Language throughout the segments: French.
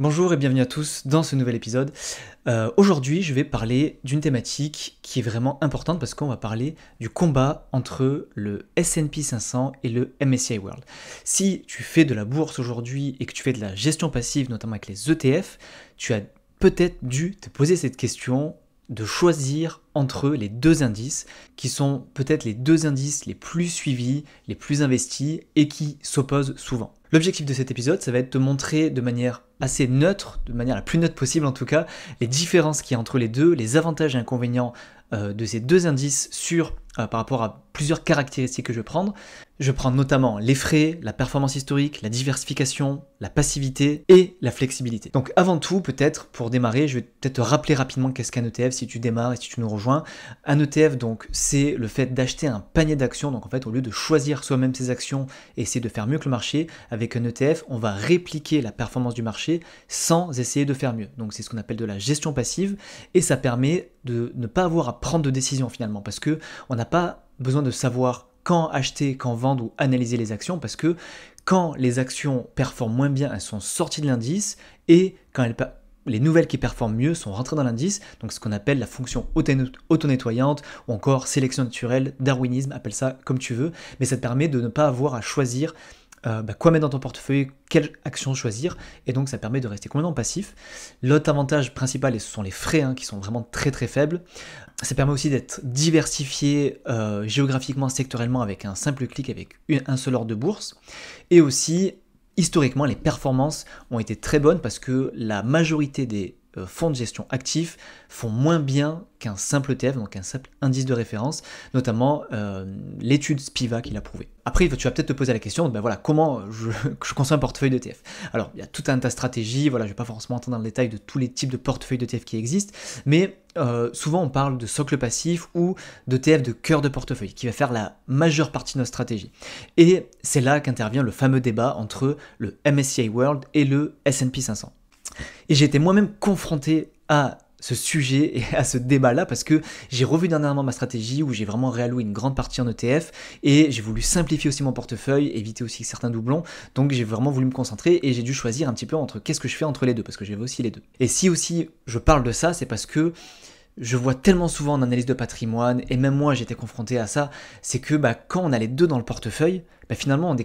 Bonjour et bienvenue à tous dans ce nouvel épisode. Euh, aujourd'hui, je vais parler d'une thématique qui est vraiment importante parce qu'on va parler du combat entre le S&P 500 et le MSCI World. Si tu fais de la bourse aujourd'hui et que tu fais de la gestion passive, notamment avec les ETF, tu as peut-être dû te poser cette question de choisir entre les deux indices, qui sont peut-être les deux indices les plus suivis, les plus investis et qui s'opposent souvent. L'objectif de cet épisode, ça va être de montrer de manière assez neutre, de manière la plus neutre possible en tout cas, les différences qu'il y a entre les deux, les avantages et inconvénients euh, de ces deux indices sur, euh, par rapport à plusieurs caractéristiques que je vais prendre. Je prends notamment les frais, la performance historique, la diversification, la passivité et la flexibilité. Donc avant tout, peut-être pour démarrer, je vais peut-être te rappeler rapidement qu'est-ce qu'un ETF si tu démarres et si tu nous rejoins un ETF, donc, c'est le fait d'acheter un panier d'actions. Donc, en fait, au lieu de choisir soi-même ses actions et essayer de faire mieux que le marché, avec un ETF, on va répliquer la performance du marché sans essayer de faire mieux. Donc, c'est ce qu'on appelle de la gestion passive et ça permet de ne pas avoir à prendre de décision finalement parce que on n'a pas besoin de savoir quand acheter, quand vendre ou analyser les actions parce que quand les actions performent moins bien, elles sont sorties de l'indice et quand elles, les nouvelles qui performent mieux sont rentrées dans l'indice, donc ce qu'on appelle la fonction auto-nettoyante ou encore sélection naturelle, darwinisme, appelle ça comme tu veux, mais ça te permet de ne pas avoir à choisir euh, bah, quoi mettre dans ton portefeuille, quelle action choisir, et donc ça permet de rester complètement passif. L'autre avantage principal, et ce sont les frais hein, qui sont vraiment très très faibles, ça permet aussi d'être diversifié euh, géographiquement, sectoriellement avec un simple clic avec un seul ordre de bourse, et aussi Historiquement, les performances ont été très bonnes parce que la majorité des euh, fonds de gestion actifs font moins bien qu'un simple ETF, donc un simple indice de référence, notamment euh, l'étude Spiva qui l'a prouvé. Après, tu vas peut-être te poser la question, ben voilà, comment je, conçois un portefeuille d'ETF Alors, il y a tout un tas de stratégies, voilà, je ne vais pas forcément entrer dans le détail de tous les types de portefeuilles d'ETF qui existent, mais euh, souvent on parle de socle passif ou d'ETF de cœur de portefeuille, qui va faire la majeure partie de notre stratégie. Et c'est là qu'intervient le fameux débat entre le MSCI World et le SP 500. Et j'ai été moi-même confronté à ce sujet et à ce débat-là parce que j'ai revu dernièrement ma stratégie où j'ai vraiment réalloué une grande partie en ETF et j'ai voulu simplifier aussi mon portefeuille, éviter aussi certains doublons. Donc j'ai vraiment voulu me concentrer et j'ai dû choisir un petit peu entre qu'est-ce que je fais entre les deux parce que j'avais aussi les deux. Et si aussi je parle de ça, c'est parce que je vois tellement souvent en analyse de patrimoine et même moi j'étais confronté à ça, c'est que bah, quand on a les deux dans le portefeuille, bah, finalement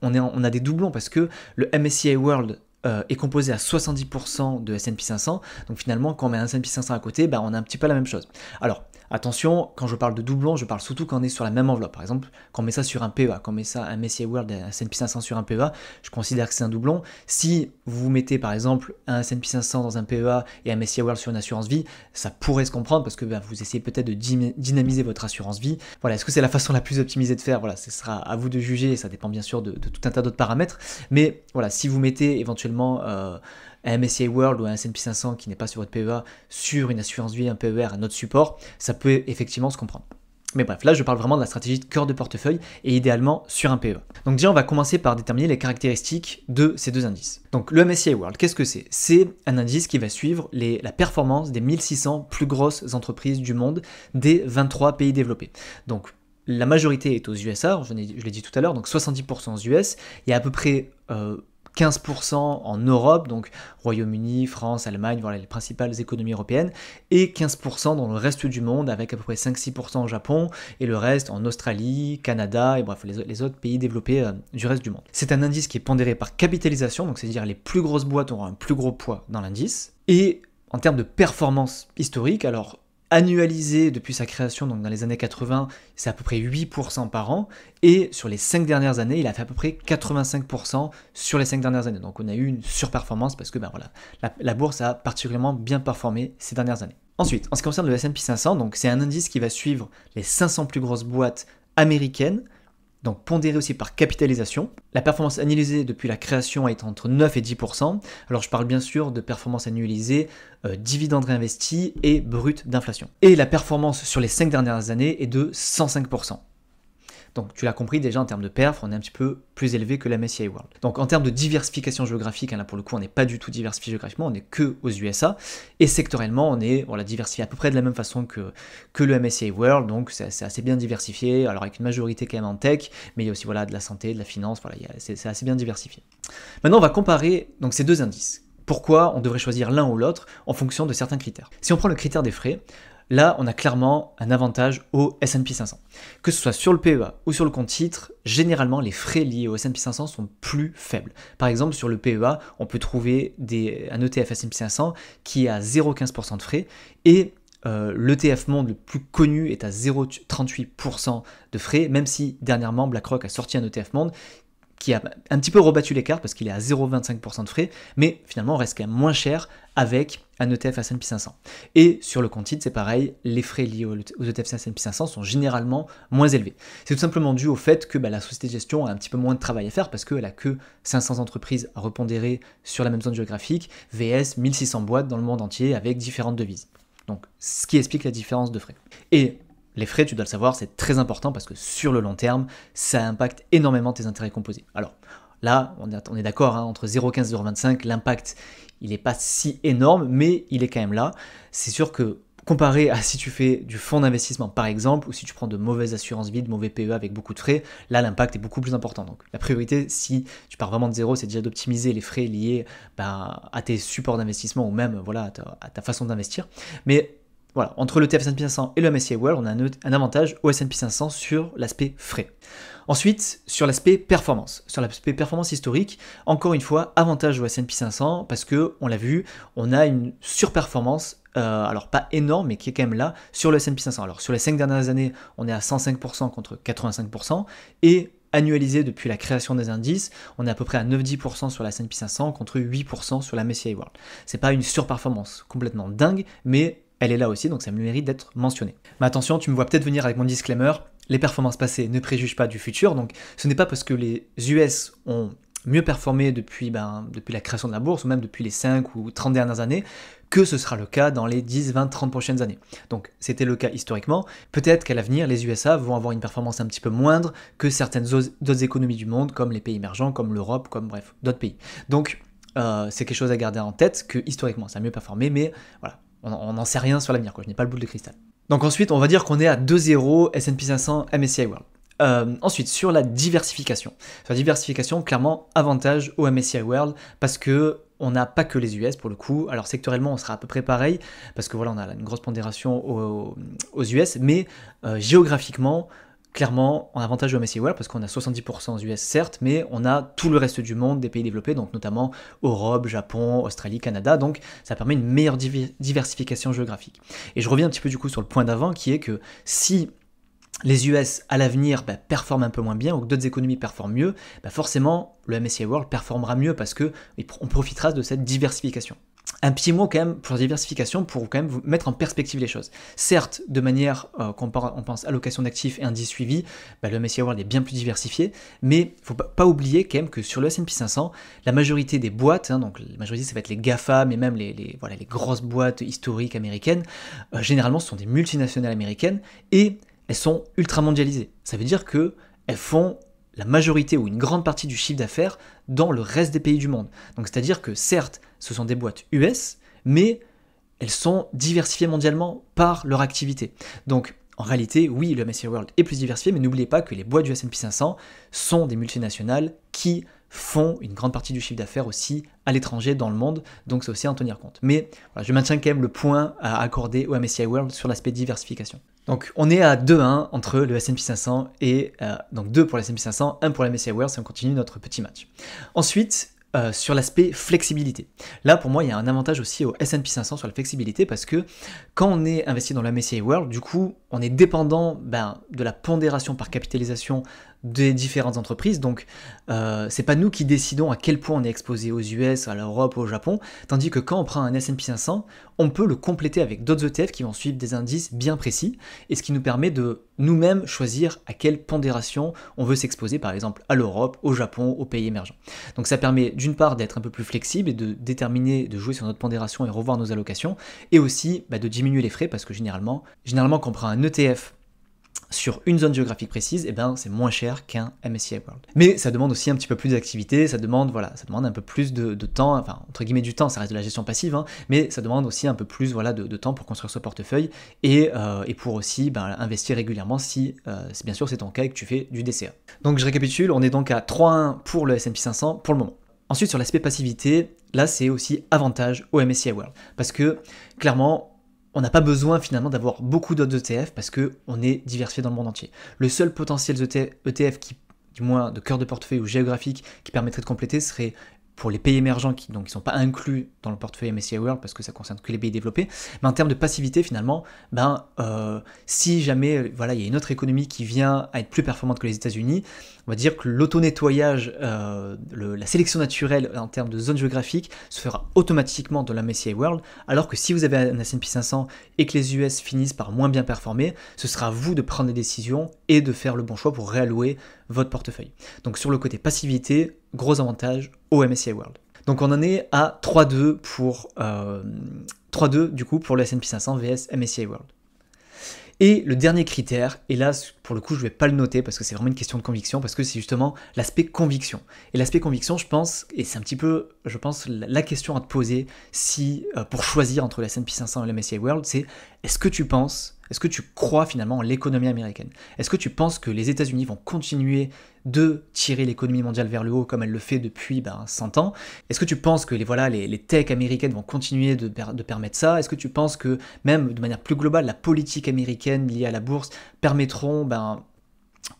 on, a des doublons parce que le MSCI World euh, est composé à 70% de S&P 500. Donc finalement, quand on met un S&P 500 à côté, bah, on a un petit peu la même chose. Alors attention, quand je parle de doublon, je parle surtout quand on est sur la même enveloppe. Par exemple, quand on met ça sur un PEA, quand on met ça un Messier World et un S&P 500 sur un PEA, je considère que c'est un doublon. Si vous mettez par exemple un S&P 500 dans un PEA et un Messier World sur une assurance vie, ça pourrait se comprendre parce que bah, vous essayez peut-être de dynamiser votre assurance vie. Voilà, est-ce que c'est la façon la plus optimisée de faire Voilà, ce sera à vous de juger ça dépend bien sûr de, de tout un tas d'autres paramètres. Mais voilà, si vous mettez éventuellement euh, un MSCI World ou un S&P 500 qui n'est pas sur votre PEA, sur une assurance vie, un PER, un autre support, ça peut effectivement se comprendre. Mais bref, là je parle vraiment de la stratégie de cœur de portefeuille et idéalement sur un PEA Donc déjà on va commencer par déterminer les caractéristiques de ces deux indices. Donc le MSCI World, qu'est-ce que c'est C'est un indice qui va suivre les, la performance des 1600 plus grosses entreprises du monde des 23 pays développés. Donc la majorité est aux USA, je l'ai dit tout à l'heure, donc 70% aux US, il y a à peu près... Euh, 15% en Europe, donc Royaume-Uni, France, Allemagne, voilà les principales économies européennes, et 15% dans le reste du monde, avec à peu près 5-6% au Japon, et le reste en Australie, Canada, et bref, les, autres pays développés euh, du reste du monde. C'est un indice qui est pondéré par capitalisation, donc c'est-à-dire les plus grosses boîtes auront un plus gros poids dans l'indice, et en termes de performance historique, alors annualisé depuis sa création, donc dans les années 80, c'est à peu près 8% par an, et sur les 5 dernières années, il a fait à peu près 85% sur les 5 dernières années. Donc on a eu une surperformance parce que ben voilà, la, bourse a particulièrement bien performé ces dernières années. Ensuite, en ce qui concerne le S&P 500, c'est un indice qui va suivre les 500 plus grosses boîtes américaines, donc pondéré aussi par capitalisation. La performance annualisée depuis la création est entre 9 et 10%. Alors je parle bien sûr de performance annualisée, euh, dividendes réinvestis et brut d'inflation. Et la performance sur les 5 dernières années est de 105%. Donc tu l'as compris déjà en termes de perf, on est un petit peu plus élevé que la MSCI World. Donc en termes de diversification géographique, hein, là pour le coup on n'est pas du tout diversifié géographiquement, on n'est que aux USA. Et sectoriellement on est l'a diversifié à peu près de la même façon que, que le MSCI World, donc c'est assez bien diversifié, alors avec une majorité quand même en tech, mais il y a aussi voilà, de la santé, de la finance, voilà, c'est assez bien diversifié. Maintenant on va comparer donc, ces deux indices pourquoi on devrait choisir l'un ou l'autre en fonction de certains critères. Si on prend le critère des frais, là, on a clairement un avantage au S&P 500. Que ce soit sur le PEA ou sur le compte titre, généralement, les frais liés au S&P 500 sont plus faibles. Par exemple, sur le PEA, on peut trouver un ETF S&P 500 qui est à 0,15% de frais et euh, l'ETF monde le plus connu est à 0,38% de frais, même si dernièrement BlackRock a sorti un ETF monde qui a un petit peu rebattu l'écart parce qu'il est à 0,25% de frais, mais finalement on reste quand même moins cher avec un ETF S&P 500. Et sur le compte titre, c'est pareil, les frais liés aux ETF S&P 500 sont généralement moins élevés. C'est tout simplement dû au fait que bah, la société de gestion a un petit peu moins de travail à faire parce qu'elle a que 500 entreprises à repondérer sur la même zone géographique, VS 1600 boîtes dans le monde entier avec différentes devises. Donc, ce qui explique la différence de frais. Et les frais, tu dois le savoir, c'est très important parce que sur le long terme, ça impacte énormément tes intérêts composés. Alors, Là, on est, d'accord, hein, entre 0,15 et 0,25, l'impact, il n'est pas si énorme, mais il est quand même là. C'est sûr que comparé à si tu fais du fonds d'investissement par exemple, ou si tu prends de mauvaises assurances vides, mauvais PE avec beaucoup de frais, là l'impact est beaucoup plus important. Donc la priorité, si tu pars vraiment de zéro, c'est déjà d'optimiser les frais liés bah, à tes supports d'investissement ou même voilà, à, ta, façon d'investir. Mais voilà, entre le TF S&P 500 et le MSCI World, on a un avantage au S&P 500 sur l'aspect frais. Ensuite, sur l'aspect performance, sur l'aspect performance historique, encore une fois, avantage au S&P 500 parce que on l'a vu, on a une surperformance euh, alors pas énorme, mais qui est quand même là, sur le S&P 500. Alors sur les cinq dernières années, on est à 105% contre 85%, et annualisé depuis la création des indices, on est à peu près à 9-10% sur la S&P 500 contre 8% sur la MSCI World. C'est pas une surperformance complètement dingue, mais elle est là aussi, donc ça mérite d'être mentionné. Mais attention, tu me vois peut-être venir avec mon disclaimer, les performances passées ne préjugent pas du futur, donc ce n'est pas parce que les US ont mieux performé depuis, ben, depuis la création de la bourse, ou même depuis les 5 ou 30 dernières années, que ce sera le cas dans les 10, 20, 30 prochaines années. Donc c'était le cas historiquement. Peut-être qu'à l'avenir, les USA vont avoir une performance un petit peu moindre que certaines autres économies du monde, comme les pays émergents, comme l'Europe, comme bref, d'autres pays. Donc euh, c'est quelque chose à garder en tête, que historiquement ça a mieux performé, mais voilà, on n'en sait rien sur l'avenir, je n'ai pas le boule de cristal. Donc ensuite, on va dire qu'on est à 2-0 S&P 500 MSCI World. Euh, ensuite, sur la diversification. Sur la diversification, clairement, avantage au MSCI World parce que on n'a pas que les US pour le coup. Alors sectoriellement, on sera à peu près pareil, parce que voilà, on a une grosse pondération aux, US, mais euh, géographiquement, clairement en avantage de MSCI parce qu'on a 70% aux US certes, mais on a tout le reste du monde, des pays développés, donc notamment Europe, Japon, Australie, Canada, donc ça permet une meilleure diversification géographique. Et je reviens un petit peu du coup sur le point d'avant qui est que si les US à l'avenir bah, performent un peu moins bien ou que d'autres économies performent mieux, bah, forcément le MSCI World performera mieux parce qu'on profitera de cette diversification un petit mot quand même pour la diversification, pour quand même vous mettre en perspective les choses. Certes, de manière euh, on pense allocation d'actifs et indice suivi, bah, le MSCI World est bien plus diversifié, mais il ne faut pas, oublier quand même que sur le S&P 500, la majorité des boîtes, hein, donc la majorité ça va être les GAFA, mais même les, voilà, les grosses boîtes historiques américaines, euh, généralement ce sont des multinationales américaines, et elles sont ultra mondialisées. Ça veut dire que elles font la majorité ou une grande partie du chiffre d'affaires dans le reste des pays du monde. Donc c'est-à-dire que certes, ce sont des boîtes US, mais elles sont diversifiées mondialement par leur activité. Donc en réalité, oui, le MSCI World est plus diversifié, mais n'oubliez pas que les boîtes du S&P 500 sont des multinationales qui font une grande partie du chiffre d'affaires aussi à l'étranger, dans le monde, donc c'est aussi à en tenir compte. Mais voilà, je maintiens quand même le point à accorder au MSCI World sur l'aspect diversification. Donc on est à 2-1 entre le S&P 500 et euh, donc 2 pour le S&P 500, 1 pour le MSCI World, si on continue notre petit match. Ensuite, euh, sur l'aspect flexibilité. Là, pour moi, il y a un avantage aussi au S&P 500 sur la flexibilité parce que quand on est investi dans le MSCI World, du coup, on est dépendant ben, de la pondération par capitalisation des différentes entreprises. Donc, ce euh, c'est pas nous qui décidons à quel point on est exposé aux US, à l'Europe, au Japon. Tandis que quand on prend un S&P 500, on peut le compléter avec d'autres ETF qui vont suivre des indices bien précis, et ce qui nous permet de nous-mêmes choisir à quelle pondération on veut s'exposer, par exemple à l'Europe, au Japon, aux pays émergents. Donc, ça permet d'une part d'être un peu plus flexible et de déterminer, de jouer sur notre pondération et revoir nos allocations, et aussi bah, de diminuer les frais parce que généralement, généralement quand on prend un ETF sur une zone géographique précise, eh ben, c'est moins cher qu'un MSCI World. Mais ça demande aussi un petit peu plus d'activité, ça demande voilà, ça demande un peu plus de, temps, enfin entre guillemets du temps, ça reste de la gestion passive, hein, mais ça demande aussi un peu plus voilà de, temps pour construire ce portefeuille euh, et, pour aussi ben, investir régulièrement si c'est euh, bien sûr c'est ton cas et que tu fais du DCA. Donc je récapitule, on est donc à 3-1 pour le S&P 500 pour le moment. Ensuite sur l'aspect passivité, là c'est aussi avantage au MSCI World parce que clairement on n'a pas besoin finalement d'avoir beaucoup d'autres ETF parce qu'on est diversifié dans le monde entier. Le seul potentiel ETF qui, du moins de cœur de portefeuille ou géographique, qui permettrait de compléter serait pour les pays émergents qui ne sont pas inclus dans le portefeuille MSCI World parce que ça concerne que les pays développés, mais en termes de passivité finalement, ben, euh, si jamais euh, voilà, il y a une autre économie qui vient à être plus performante que les États-Unis, on va dire que l'auto-nettoyage, euh, la sélection naturelle en termes de zone géographique se fera automatiquement dans la MSCI World, alors que si vous avez un S&P 500 et que les US finissent par moins bien performer, ce sera à vous de prendre des décisions et de faire le bon choix pour réallouer votre portefeuille. Donc sur le côté passivité, gros avantage au MSCI World. Donc on en est à 3-2 pour 3-2 euh, du coup pour le S&P 500 vs MSCI World. Et le dernier critère, et là pour le coup je ne vais pas le noter parce que c'est vraiment une question de conviction, parce que c'est justement l'aspect conviction. Et l'aspect conviction, je pense, et c'est un petit peu, je pense, la question à te poser si euh, pour choisir entre le S&P 500 et le MSCI World, c'est est-ce que tu penses est-ce que tu crois finalement en l'économie américaine Est-ce que tu penses que les États-Unis vont continuer de tirer l'économie mondiale vers le haut comme elle le fait depuis ben, 100 ans Est-ce que tu penses que les, voilà, les, techs américaines vont continuer de, de permettre ça Est-ce que tu penses que même de manière plus globale, la politique américaine liée à la bourse permettront ben,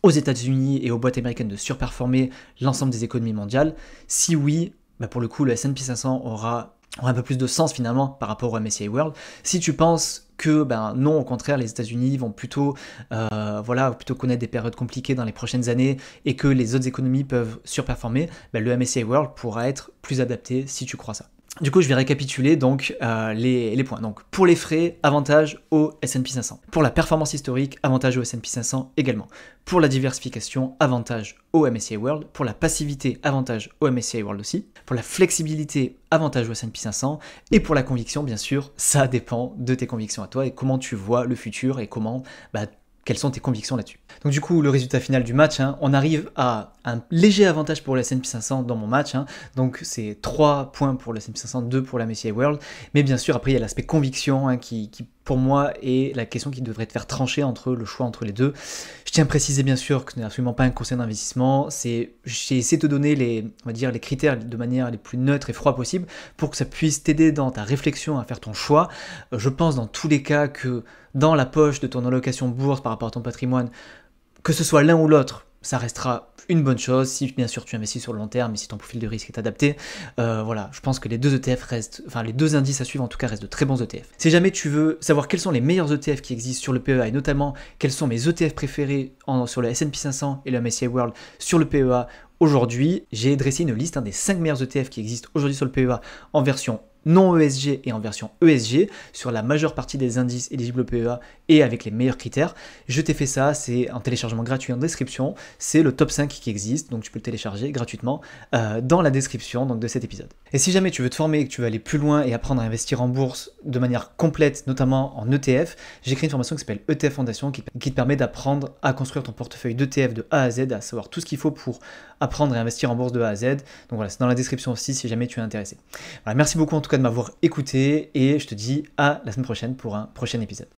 aux États-Unis et aux boîtes américaines de surperformer l'ensemble des économies mondiales Si oui, ben, pour le coup, le SP 500 aura ont un peu plus de sens finalement par rapport au MSCI World. Si tu penses que ben, non, au contraire, les États-Unis vont plutôt euh, voilà plutôt connaître des périodes compliquées dans les prochaines années et que les autres économies peuvent surperformer, ben, le MSCI World pourra être plus adapté si tu crois ça. Du coup, je vais récapituler donc euh, les, points. Donc, pour les frais, avantage au S&P 500. Pour la performance historique, avantage au S&P 500 également. Pour la diversification, avantage au MSCI World. Pour la passivité, avantage au MSCI World aussi. Pour la flexibilité, avantage au S&P 500. Et pour la conviction, bien sûr, ça dépend de tes convictions à toi et comment tu vois le futur et comment bah, quelles sont tes convictions là-dessus Donc du coup, le résultat final du match, hein, on arrive à un léger avantage pour la S&P 500 dans mon match. Hein. donc c'est 3 points pour la S&P 500 2 pour la Messier World. Mais bien sûr, après, il y a l'aspect conviction hein, qui, qui pour moi est la question qui devrait te faire trancher entre le choix entre les deux. Je tiens à préciser bien sûr que ce n'est absolument pas un conseil d'investissement, c'est j'ai essayé de te donner les, va dire, les critères de manière les plus neutres et froids possible pour que ça puisse t'aider dans ta réflexion à faire ton choix. Euh, je pense dans tous les cas que dans la poche de ton allocation bourse par rapport à ton patrimoine, que ce soit l'un ou l'autre, ça restera une bonne chose si bien sûr tu investis sur le long terme et si ton profil de risque est adapté. Euh, voilà, je pense que les deux ETF restent, enfin les deux indices à suivre en tout cas restent de très bons ETF. Si jamais tu veux savoir quels sont les meilleurs ETF qui existent sur le PEA et notamment quels sont mes ETF préférés en, sur le S&P 500 et le MSCI World sur le PEA aujourd'hui, j'ai dressé une liste des 5 meilleurs ETF qui existent aujourd'hui sur le PEA en version non ESG et en version ESG sur la majeure partie des indices éligibles au PEA et avec les meilleurs critères. Je t'ai fait ça, c'est un téléchargement gratuit en description, c'est le top 5 qui existe, donc tu peux le télécharger gratuitement euh, dans la description de cet épisode. Et si jamais tu veux te former et que tu veux aller plus loin et apprendre à investir en bourse de manière complète, notamment en ETF, j'ai créé une formation qui s'appelle ETF Fondation qui, qui te permet d'apprendre à construire ton portefeuille d'ETF de A à Z, à savoir tout ce qu'il faut pour apprendre et investir en bourse de A à Z. Donc voilà, c'est dans la description aussi si jamais tu es intéressé. Voilà, merci beaucoup en tout cas de m'avoir écouté et je te dis à la semaine prochaine pour un prochain épisode.